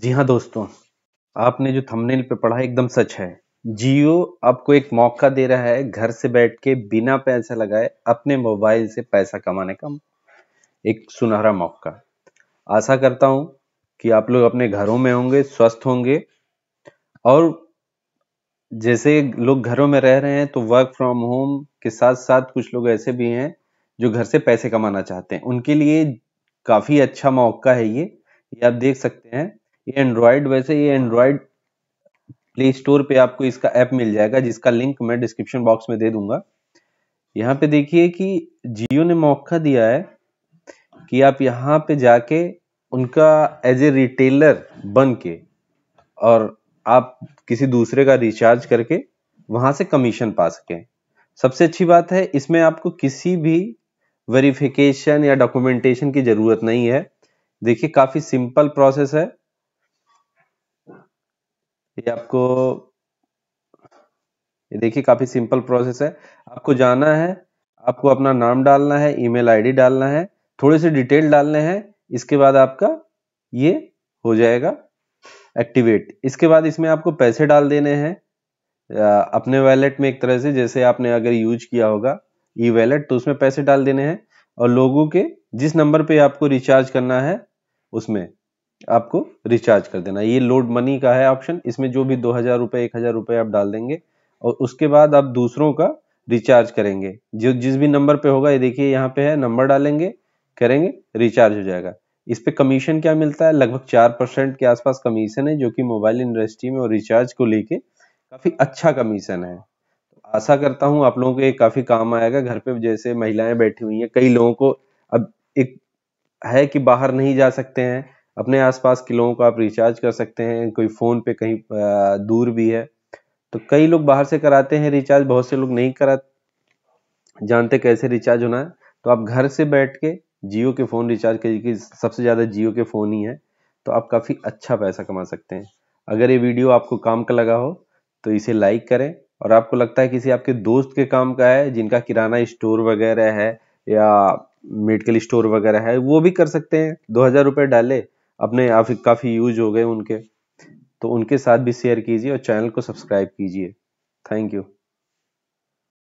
जी हाँ दोस्तों आपने जो थंबनेल पे पढ़ा एकदम सच है जियो आपको एक मौका दे रहा है घर से बैठ के बिना पैसा लगाए अपने मोबाइल से पैसा कमाने का एक सुनहरा मौका आशा करता हूं कि आप लोग अपने घरों में होंगे स्वस्थ होंगे और जैसे लोग घरों में रह रहे हैं तो वर्क फ्रॉम होम के साथ साथ कुछ लोग ऐसे भी हैं जो घर से पैसे कमाना चाहते हैं उनके लिए काफ़ी अच्छा मौका है ये ये आप देख सकते हैं ये एंड्रॉयड वैसे ये एंड्रॉयड प्ले स्टोर पे आपको इसका ऐप मिल जाएगा जिसका लिंक मैं डिस्क्रिप्शन बॉक्स में दे दूंगा यहाँ पे देखिए कि जियो ने मौका दिया है कि आप यहाँ पे जाके उनका एज ए रिटेलर बन के और आप किसी दूसरे का रिचार्ज करके वहां से कमीशन पा सके सबसे अच्छी बात है इसमें आपको किसी भी वेरिफिकेशन या डॉक्यूमेंटेशन की जरूरत नहीं है देखिए काफी सिंपल प्रोसेस है ये आपको ये देखिए काफी सिंपल प्रोसेस है आपको जाना है आपको अपना नाम डालना है ईमेल आईडी डालना है थोड़े से डिटेल डालने हैं इसके बाद आपका ये हो जाएगा एक्टिवेट इसके बाद इसमें आपको पैसे डाल देने हैं अपने वैलेट में एक तरह से जैसे आपने अगर यूज किया होगा ई वैलेट तो उसमें पैसे डाल देने हैं और लोगों के जिस नंबर पे आपको रिचार्ज करना है उसमें आपको रिचार्ज कर देना ये लोड मनी का है ऑप्शन इसमें जो भी दो हजार रुपए एक हजार रुपए आप डाल देंगे और उसके बाद आप दूसरों का रिचार्ज करेंगे जो जिस भी नंबर पे होगा ये देखिए यहाँ पे है नंबर डालेंगे करेंगे रिचार्ज हो जाएगा इस पे कमीशन क्या मिलता है लगभग चार परसेंट के आसपास कमीशन है जो कि मोबाइल इंडस्ट्री में और रिचार्ज को लेके काफ़ी अच्छा कमीशन है तो आशा करता हूँ आप लोगों को काफ़ी काम आएगा घर पे जैसे महिलाएं बैठी हुई हैं कई लोगों को अब एक है कि बाहर नहीं जा सकते हैं अपने आसपास के लोगों को आप रिचार्ज कर सकते हैं कोई फ़ोन पे कहीं दूर भी है तो कई लोग बाहर से कराते हैं रिचार्ज बहुत से लोग नहीं करा जानते कैसे रिचार्ज होना है तो आप घर से बैठ के जियो के फ़ोन रिचार्ज करिए सबसे ज़्यादा जियो के फ़ोन ही है तो आप काफ़ी अच्छा पैसा कमा सकते हैं अगर ये वीडियो आपको काम का लगा हो तो इसे लाइक करें और आपको लगता है किसी आपके दोस्त के काम का है जिनका किराना स्टोर वगैरह है या मेडिकल स्टोर वगैरह है वो भी कर सकते हैं दो हज़ार रुपये डाले अपने आप काफ़ी यूज हो गए उनके तो उनके साथ भी शेयर कीजिए और चैनल को सब्सक्राइब कीजिए थैंक यू